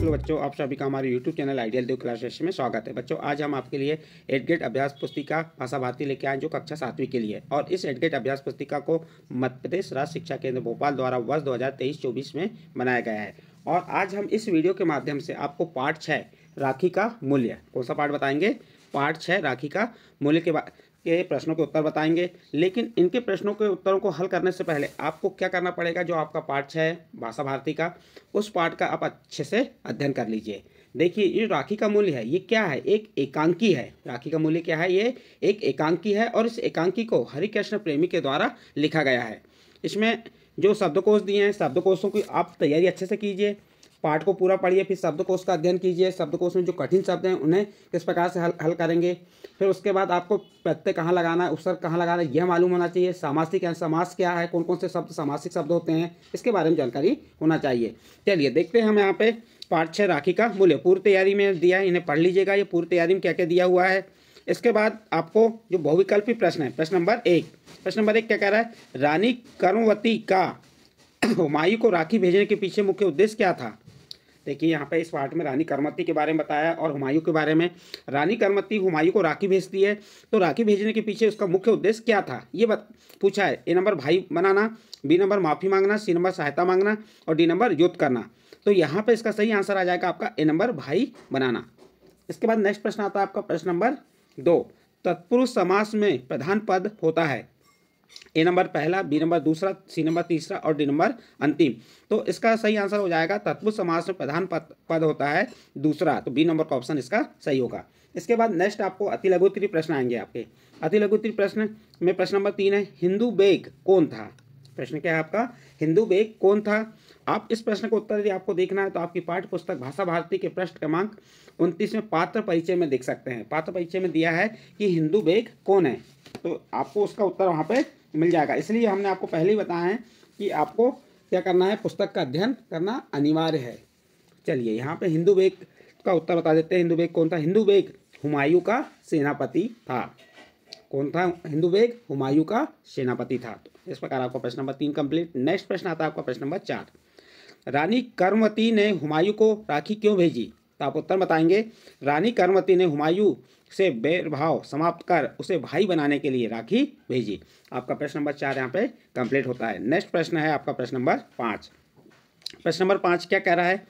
बच्चों आप सभी का हमारे YouTube channel ideal Dev classes में स्वागत है बच्चों आज हम आपके लिए एडगेट अभ्यास पुस्तिका भाषा भारती लेके आए जो कक्षा सातवीं के लिए और इस एडगेट अभ्यास पुस्तिका को मध्य प्रदेश राज्य शिक्षा केंद्र भोपाल द्वारा वर्ष दो हजार में बनाया गया है और आज हम इस वीडियो के माध्यम से आपको पार्ट छः राखी का मूल्य कौन सा पार्ट बताएंगे पार्ट छः राखी का मूल्य के बारे के प्रश्नों के उत्तर बताएंगे लेकिन इनके प्रश्नों के उत्तरों को हल करने से पहले आपको क्या करना पड़ेगा जो आपका पार्ट छः भाषा भारती का उस पार्ट का आप अच्छे से अध्ययन कर लीजिए देखिए ये राखी का मूल्य है ये क्या है एक एकांकी है राखी का मूल्य क्या है ये एक एकांकी है और इस एकांकी को हरिकृष्ण प्रेमी के द्वारा लिखा गया है इसमें जो शब्दकोश दिए हैं शब्दकोशों की आप तैयारी अच्छे से कीजिए पाठ को पूरा पढ़िए फिर शब्दकोश का अध्ययन कीजिए शब्दकोश में जो कठिन शब्द हैं उन्हें किस प्रकार से हल हल करेंगे फिर उसके बाद आपको प्रत्यय कहाँ लगाना है उपसर्ग कहाँ लगाना है यह मालूम होना चाहिए सामासिक समास क्या है कौन कौन से शब्द सामासिक शब्द होते हैं इसके बारे में जानकारी होना चाहिए चलिए देखते हैं हम यहाँ पे पाठ छः राखी का मूल्य पूर्व तैयारी में दिया है इन्हें पढ़ लीजिएगा ये पूर्व तैयारी में क्या क्या दिया हुआ है इसके बाद आपको जो बहुविकल्पी प्रश्न है प्रश्न नंबर एक प्रश्न नंबर एक क्या कह रहा है रानी करुणवती का हुमायूं को राखी भेजने के पीछे मुख्य उद्देश्य क्या था देखिए यहाँ पे इस पार्ट में रानी करमती के बारे में बताया और हुमायूं के बारे में रानी करमती हुमायूं को राखी भेजती है तो राखी भेजने के पीछे उसका मुख्य उद्देश्य क्या था ये बत, पूछा है ए नंबर भाई बनाना बी नंबर माफ़ी मांगना सी नंबर सहायता मांगना और डी नंबर युद्ध करना तो यहाँ पर इसका सही आंसर आ जाएगा आपका ए नंबर भाई बनाना इसके बाद नेक्स्ट प्रश्न आता है आपका प्रश्न नंबर दो तत्पुरुष समास में प्रधान पद होता है ए नंबर पहला बी नंबर दूसरा सी नंबर तीसरा और डी नंबर अंतिम तो इसका सही आंसर हो जाएगा तत्व समाज में प्रधान पद पद होता है दूसरा तो बी नंबर का ऑप्शन इसका सही होगा इसके बाद नेक्स्ट आपको अति लघुत्री प्रश्न आएंगे आपके अति लघुत्री प्रश्न में प्रश्न नंबर तीन है हिंदू बेग कौन था प्रश्न क्या है आपका हिंदू बेग कौन था आप इस प्रश्न का उत्तर यदि आपको देखना है तो आपकी पाठ्य पुस्तक भाषा भारती के प्रश्न क्रमांक उनतीस में पात्र परिचय में देख सकते हैं पात्र परिचय में दिया है कि हिंदू बेग कौन है तो आपको उसका उत्तर वहाँ पर मिल जाएगा इसलिए हमने आपको पहले ही बताया है कि आपको क्या करना है पुस्तक का अध्ययन करना अनिवार्य है चलिए यहाँ पे हिंदू बेग का उत्तर बता देते हैं हिंदू बेग कौन था हिंदू बेग हुमायूं का सेनापति था कौन था हिंदू बेग हुमायूं का सेनापति था तो इस प्रकार आपका प्रश्न नंबर तीन कंप्लीट नेक्स्ट प्रश्न आता है आपका प्रश्न नंबर चार रानी कर्मवती ने हुमायूं को राखी क्यों भेजी तो आप उत्तर बताएंगे रानी कर्मवती ने हुमायूं से भेदभाव समाप्त कर उसे भाई बनाने के लिए राखी भेजी आपका प्रश्न नंबर चार यहाँ पे कंप्लीट होता है नेक्स्ट प्रश्न है आपका प्रश्न नंबर पाँच प्रश्न नंबर पाँच क्या कह रहा है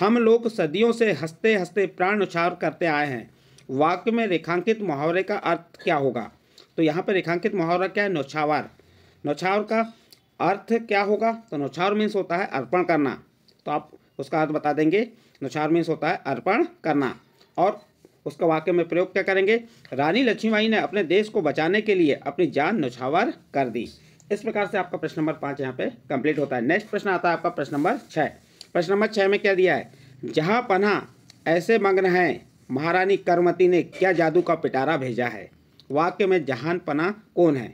हम लोग सदियों से हंसते हंसते प्राण उछार करते आए हैं वाक्य में रेखांकित मुहावरे का अर्थ क्या होगा तो यहाँ पर रेखांकित मुहावरा क्या है नौछावर नौछावर का अर्थ क्या होगा तो नौछावर मीन्स होता है अर्पण करना तो आप उसका अर्थ बता देंगे नचार मीन्स होता है अर्पण करना और उसका वाक्य में प्रयोग क्या करेंगे रानी लक्ष्मीबाई ने अपने देश को बचाने के लिए अपनी जान नुछावर कर दी इस प्रकार से आपका प्रश्न नंबर पाँच यहाँ पे कंप्लीट होता है नेक्स्ट प्रश्न आता है आपका प्रश्न नंबर छः प्रश्न नंबर छः में क्या दिया है जहाँ पना ऐसे मग्न हैं महारानी करमती ने क्या जादू का पिटारा भेजा है वाक्य में जहान पना कौन है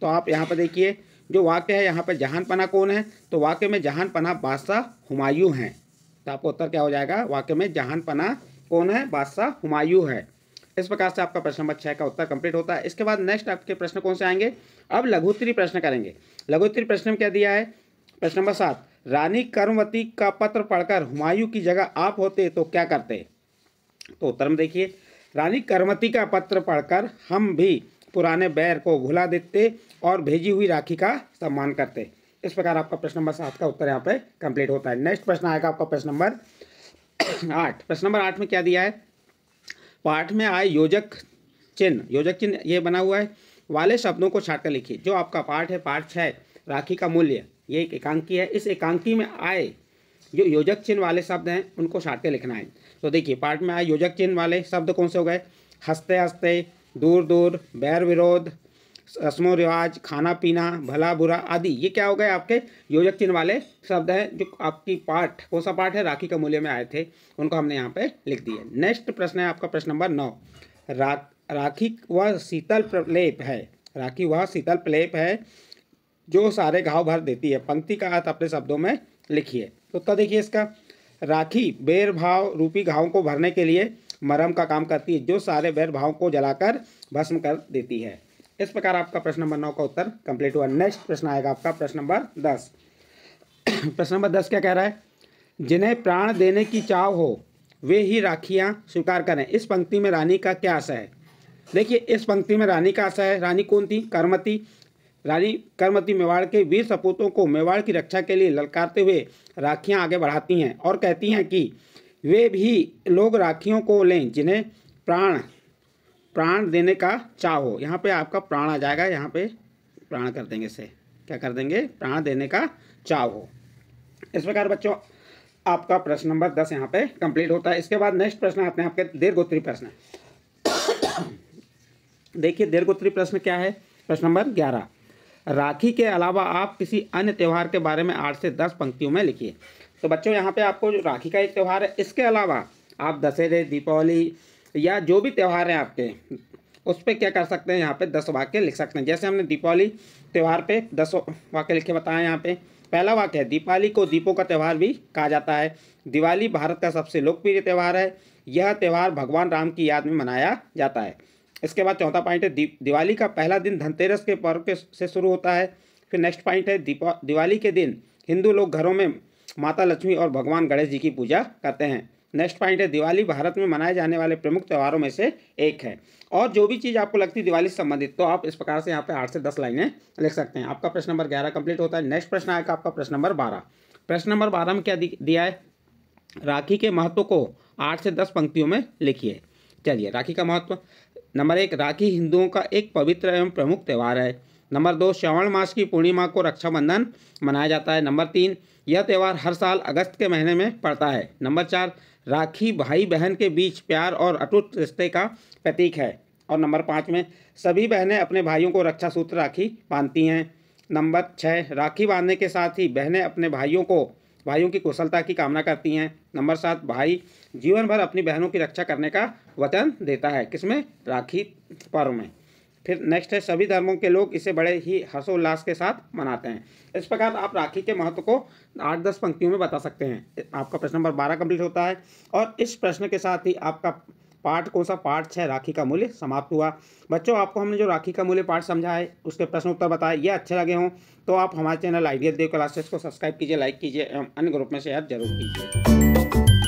तो आप यहाँ पर देखिए जो वाक्य है यहाँ पर जहान पना कौन है तो वाक्य में जहान पना बादशाह हुमायूं हैं तो आपका उत्तर क्या हो जाएगा वाक्य में जहान पना कौन है बादशाह हुमायूं है इस प्रकार से आपका प्रश्न नंबर छः का उत्तर कंप्लीट होता है इसके बाद नेक्स्ट आपके प्रश्न कौन से आएंगे अब लघुत्तरी प्रश्न करेंगे लघुत्तरी प्रश्न में क्या दिया है प्रश्न नंबर सात रानी कर्मवती का पत्र पढ़कर हुमायूं की जगह आप होते तो क्या करते तो उत्तर में देखिए रानी कर्मवती का पत्र पढ़कर हम भी पुराने बैर को भुला देते और भेजी हुई राखी का सम्मान करते इस प्रकार आपका प्रश्न नंबर सात का उत्तर यहाँ पे कंप्लीट होता है नेक्स्ट प्रश्न आएगा आपका प्रश्न नंबर आठ प्रश्न नंबर आठ में क्या दिया है पाठ में आए योजक चिन्ह योजक चिन्ह ये बना हुआ है वाले शब्दों को छाट कर लिखिए जो आपका पाठ है पाठ छः राखी का मूल्य ये एक एकांकी है इस एकांकी में आए जो योजक चिन्ह वाले शब्द हैं उनको छाट के लिखना है तो देखिए पाठ में आए योजक चिन्ह वाले शब्द कौन से हो गए हंसते हंसते दूर दूर बैर विरोध रस्मों रिवाज खाना पीना भला बुरा आदि ये क्या हो गए आपके योजक चिन्ह वाले शब्द हैं जो आपकी पाठ कौन सा पाठ है राखी का मूल्य में आए थे उनको हमने यहाँ पे लिख दिए नेक्स्ट प्रश्न है आपका प्रश्न नंबर नौ रा, राखी वह शीतल प्रलेप है राखी वह शीतल प्रलेप है जो सारे घाव भर देती है पंक्ति का अर्थ अपने शब्दों में लिखिए तो उत्तर देखिए इसका राखी बेर भाव रूपी घावों को भरने के लिए मरम का काम करती है जो सारे बैर भावों को जलाकर भस्म कर देती है इस प्रकार आपका प्रश्न नंबर नौ का उत्तर कंप्लीट हुआ नेक्स्ट प्रश्न आएगा आपका प्रश्न नंबर दस प्रश्न नंबर दस क्या कह रहा है जिन्हें प्राण देने की चाव हो वे ही राखियां स्वीकार करें इस पंक्ति में रानी का क्या आशा है देखिए इस पंक्ति में रानी का आशा है रानी कौन थी कर्मती रानी कर्मती मेवाड़ के वीर सपूतों को मेवाड़ की रक्षा के लिए ललकारते हुए राखियाँ आगे बढ़ाती हैं और कहती हैं कि वे भी लोग राखियों को लें जिन्हें प्राण प्राण देने का हो यहाँ पे आपका प्राण आ जाएगा यहाँ पे प्राण कर देंगे इसे क्या कर देंगे प्राण देने का हो इस प्रकार बच्चों आपका प्रश्न नंबर दस यहाँ पे कंप्लीट होता है इसके बाद नेक्स्ट प्रश्न आते हैं आपके दीर्घोत्तरी प्रश्न देखिए दीर्घोत्तरी प्रश्न क्या है प्रश्न नंबर ग्यारह राखी के अलावा आप किसी अन्य त्यौहार के बारे में आठ से दस पंक्तियों में लिखिए तो बच्चों यहाँ पे आपको जो राखी का एक त्यौहार है इसके अलावा आप दशहरे दीपावली या जो भी त्यौहार हैं आपके उस पर क्या कर सकते हैं यहाँ पे दस वाक्य लिख सकते हैं जैसे हमने दीपावली त्यौहार पे दस वाक्य लिखे बताए यहाँ पे पहला वाक्य है दीपावली को दीपों का त्यौहार भी कहा जाता है दिवाली भारत का सबसे लोकप्रिय त्यौहार है यह त्यौहार भगवान राम की याद में मनाया जाता है इसके बाद चौथा पॉइंट है दीप दिवाली का पहला दिन धनतेरस के पर्व के से शुरू होता है फिर नेक्स्ट पॉइंट है दीपा दिवाली के दिन हिंदू लोग घरों में माता लक्ष्मी और भगवान गणेश जी की पूजा करते हैं नेक्स्ट पॉइंट है दिवाली भारत में मनाए जाने वाले प्रमुख त्यौहारों में से एक है और जो भी चीज़ आपको लगती है दिवाली से संबंधित तो आप इस प्रकार से यहाँ पे आठ से दस लाइनें लिख सकते हैं आपका प्रश्न नंबर ग्यारह कंप्लीट होता है नेक्स्ट प्रश्न आएगा आपका प्रश्न नंबर बारह प्रश्न नंबर बारह में क्या दिया है राखी के महत्व को आठ से दस पंक्तियों में लिखिए चलिए राखी का महत्व नंबर एक राखी हिंदुओं का एक पवित्र एवं प्रमुख त्यौहार है नंबर दो श्रावण मास की पूर्णिमा को रक्षाबंधन मनाया जाता है नंबर तीन यह त्यौहार हर साल अगस्त के महीने में पड़ता है नंबर चार राखी भाई बहन के बीच प्यार और अटूट रिश्ते का प्रतीक है और नंबर पाँच में सभी बहनें अपने भाइयों को रक्षा सूत्र राखी बांधती हैं नंबर छः राखी बांधने के साथ ही बहनें अपने भाइयों को भाइयों की कुशलता की कामना करती हैं नंबर सात भाई जीवन भर अपनी बहनों की रक्षा करने का वचन देता है किसमें राखी पर्व में फिर नेक्स्ट है सभी धर्मों के लोग इसे बड़े ही हर्षोल्लास के साथ मनाते हैं इस प्रकार आप राखी के महत्व को आठ दस पंक्तियों में बता सकते हैं आपका प्रश्न नंबर बारह कंप्लीट होता है और इस प्रश्न के साथ ही आपका पाठ कौन सा पाठ छः राखी का मूल्य समाप्त हुआ बच्चों आपको हमने जो राखी का मूल्य पाठ समझा है उसके प्रश्न उत्तर बताए ये अच्छे लगे हों तो आप हमारे चैनल आइडियल देव क्लासेस को सब्सक्राइब कीजिए लाइक कीजिए एवं अन्य ग्रुप में शेयर जरूर कीजिए